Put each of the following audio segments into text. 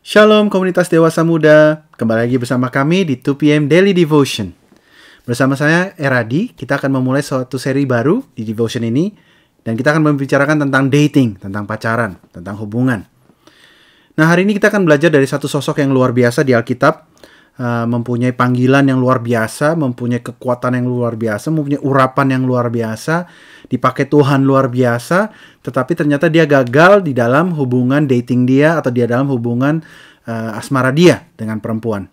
Shalom komunitas dewasa muda, kembali lagi bersama kami di 2PM Daily Devotion. Bersama saya Eradi, kita akan memulai suatu seri baru di devotion ini dan kita akan membicarakan tentang dating, tentang pacaran, tentang hubungan. Nah, hari ini kita akan belajar dari satu sosok yang luar biasa di Alkitab Eh, mempunyai panggilan yang luar biasa, mempunyai kekuatan yang luar biasa, mempunyai urapan yang luar biasa, dipakai Tuhan luar biasa, tetapi ternyata dia gagal di dalam hubungan dating dia atau dia dalam hubungan uh, asmara dia dengan perempuan.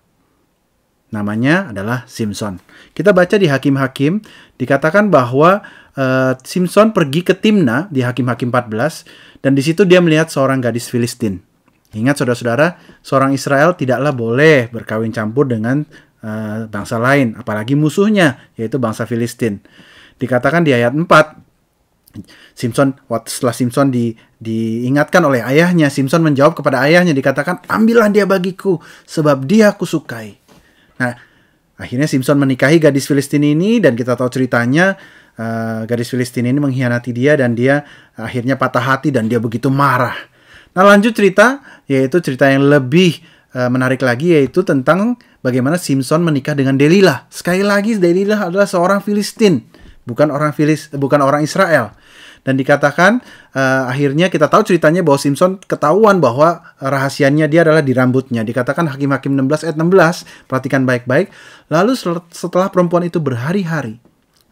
Namanya adalah Simpson. Kita baca di Hakim-Hakim, dikatakan bahwa uh, Simpson pergi ke Timna di Hakim-Hakim 14, dan di situ dia melihat seorang gadis Filistin. Ingat saudara-saudara, seorang Israel tidaklah boleh berkawin campur dengan uh, bangsa lain, apalagi musuhnya, yaitu bangsa Filistin. Dikatakan di ayat 4, Simpson setelah Simpson di, diingatkan oleh ayahnya, Simpson menjawab kepada ayahnya dikatakan, "Ambillah dia bagiku sebab dia kusukai." Nah, akhirnya Simpson menikahi gadis Filistin ini dan kita tahu ceritanya uh, gadis Filistin ini mengkhianati dia dan dia akhirnya patah hati dan dia begitu marah. Nah, lanjut cerita yaitu cerita yang lebih uh, menarik lagi yaitu tentang bagaimana Simpson menikah dengan Delilah. Sekali lagi Delilah adalah seorang Filistin, bukan orang Filis bukan orang Israel. Dan dikatakan uh, akhirnya kita tahu ceritanya bahwa Simpson ketahuan bahwa rahasianya dia adalah di rambutnya. Dikatakan Hakim-hakim 16 ayat 16, perhatikan baik-baik. Lalu setelah perempuan itu berhari-hari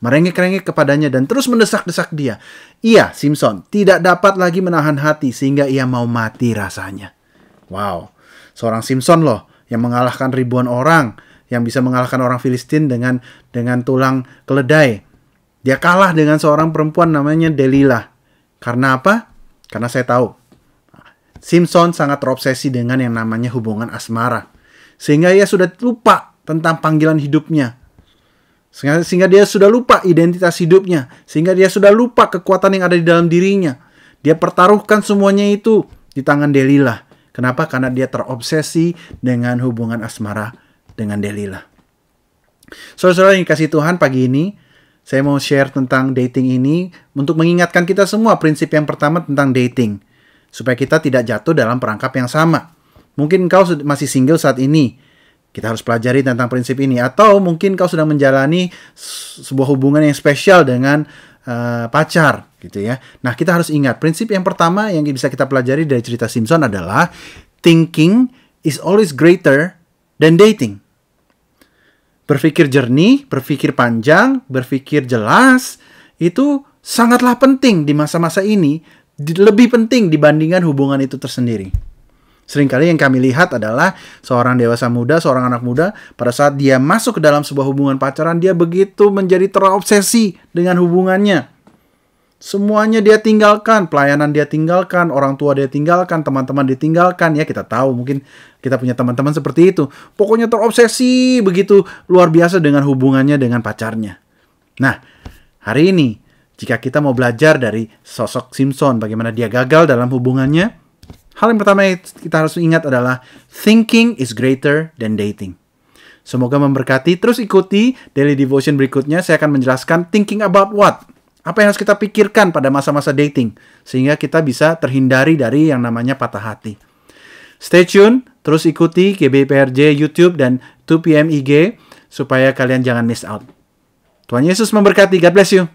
merengek-rengek kepadanya dan terus mendesak-desak dia. Ia, Simpson, tidak dapat lagi menahan hati sehingga ia mau mati rasanya. Wow, seorang Simpson loh yang mengalahkan ribuan orang, yang bisa mengalahkan orang Filistin dengan dengan tulang keledai. Dia kalah dengan seorang perempuan namanya Delilah. Karena apa? Karena saya tahu Simpson sangat terobsesi dengan yang namanya hubungan asmara. Sehingga ia sudah lupa tentang panggilan hidupnya, sehingga dia sudah lupa identitas hidupnya, sehingga dia sudah lupa kekuatan yang ada di dalam dirinya. Dia pertaruhkan semuanya itu di tangan Delilah. Kenapa? Karena dia terobsesi dengan hubungan asmara dengan Delilah. Saudara-saudara yang dikasih Tuhan pagi ini, saya mau share tentang dating ini untuk mengingatkan kita semua prinsip yang pertama tentang dating. Supaya kita tidak jatuh dalam perangkap yang sama. Mungkin engkau masih single saat ini, kita harus pelajari tentang prinsip ini. Atau mungkin kau sudah menjalani sebuah hubungan yang spesial dengan uh, pacar, gitu ya. Nah, kita harus ingat prinsip yang pertama yang bisa kita pelajari dari cerita Simpson adalah thinking is always greater than dating. Berpikir jernih, berpikir panjang, berpikir jelas itu sangatlah penting di masa-masa ini, lebih penting dibandingkan hubungan itu tersendiri. Seringkali yang kami lihat adalah seorang dewasa muda, seorang anak muda, pada saat dia masuk ke dalam sebuah hubungan pacaran, dia begitu menjadi terobsesi dengan hubungannya. Semuanya dia tinggalkan, pelayanan dia tinggalkan, orang tua dia tinggalkan, teman-teman ditinggalkan. Ya kita tahu mungkin kita punya teman-teman seperti itu. Pokoknya terobsesi begitu luar biasa dengan hubungannya dengan pacarnya. Nah, hari ini jika kita mau belajar dari sosok Simpson bagaimana dia gagal dalam hubungannya, Hal yang pertama yang kita harus ingat adalah thinking is greater than dating. Semoga memberkati. Terus ikuti daily devotion berikutnya. Saya akan menjelaskan thinking about what. Apa yang harus kita pikirkan pada masa-masa dating. Sehingga kita bisa terhindari dari yang namanya patah hati. Stay tune. Terus ikuti GBPRJ YouTube dan 2PM IG. Supaya kalian jangan miss out. Tuhan Yesus memberkati. God bless you.